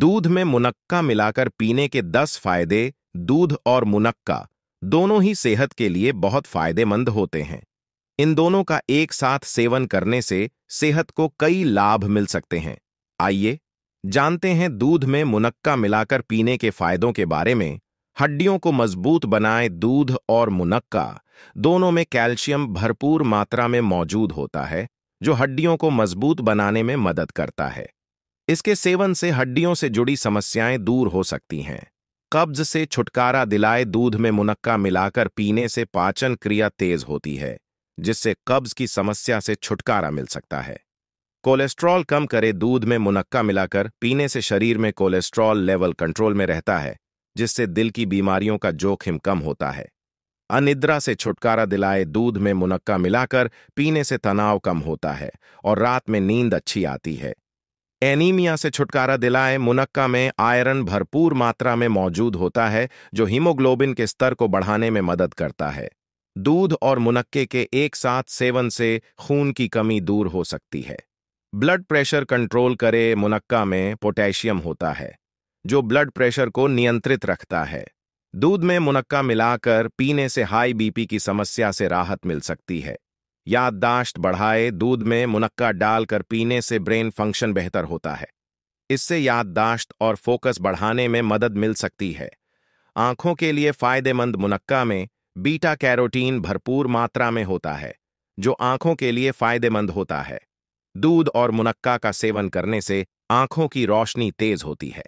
दूध में मुनक्का मिलाकर पीने के दस फायदे दूध और मुनक्का दोनों ही सेहत के लिए बहुत फायदेमंद होते हैं इन दोनों का एक साथ सेवन करने से सेहत को कई लाभ मिल सकते हैं आइए जानते हैं दूध में मुनक्का मिलाकर पीने के फायदों के बारे में हड्डियों को मजबूत बनाए दूध और मुनक्का दोनों में कैल्शियम भरपूर मात्रा में मौजूद होता है जो हड्डियों को मजबूत बनाने में मदद करता है इसके सेवन से हड्डियों से जुड़ी समस्याएं दूर हो सकती हैं कब्ज से छुटकारा दिलाए दूध में मुनक्का मिलाकर पीने से पाचन क्रिया तेज होती है जिससे कब्ज की समस्या से छुटकारा मिल सकता है कोलेस्ट्रॉल कम करे दूध में मुनक्का मिलाकर पीने से शरीर में कोलेस्ट्रॉल लेवल कंट्रोल में रहता है जिससे दिल की बीमारियों का जोखिम कम होता है अनिद्रा से छुटकारा दिलाए दूध में मुनक्का मिलाकर पीने से तनाव कम होता है और रात में नींद अच्छी आती है एनीमिया से छुटकारा दिलाए मुनक्का में आयरन भरपूर मात्रा में मौजूद होता है जो हीमोग्लोबिन के स्तर को बढ़ाने में मदद करता है दूध और मुनक्के के एक साथ सेवन से खून की कमी दूर हो सकती है ब्लड प्रेशर कंट्रोल करे मुनक्का में पोटेशियम होता है जो ब्लड प्रेशर को नियंत्रित रखता है दूध में मुनक्का मिलाकर पीने से हाई बीपी की समस्या से राहत मिल सकती है याददाश्त बढ़ाए दूध में मुनक्का डालकर पीने से ब्रेन फंक्शन बेहतर होता है इससे याददाश्त और फोकस बढ़ाने में मदद मिल सकती है आंखों के लिए फायदेमंद मुनक्का में बीटा कैरोटीन भरपूर मात्रा में होता है जो आंखों के लिए फायदेमंद होता है दूध और मुनक्का का सेवन करने से आंखों की रोशनी तेज होती है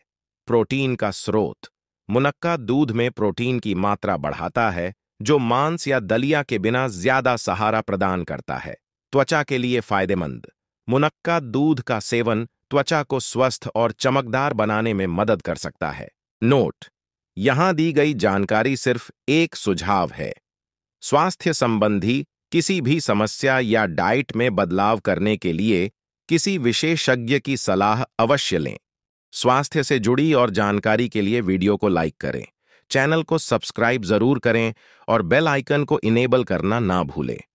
प्रोटीन का स्रोत मुनक्का दूध में प्रोटीन की मात्रा बढ़ाता है जो मांस या दलिया के बिना ज्यादा सहारा प्रदान करता है त्वचा के लिए फायदेमंद मुनक्का दूध का सेवन त्वचा को स्वस्थ और चमकदार बनाने में मदद कर सकता है नोट यहां दी गई जानकारी सिर्फ एक सुझाव है स्वास्थ्य संबंधी किसी भी समस्या या डाइट में बदलाव करने के लिए किसी विशेषज्ञ की सलाह अवश्य लें स्वास्थ्य से जुड़ी और जानकारी के लिए वीडियो को लाइक करें चैनल को सब्सक्राइब जरूर करें और बेल आइकन को इनेबल करना ना भूलें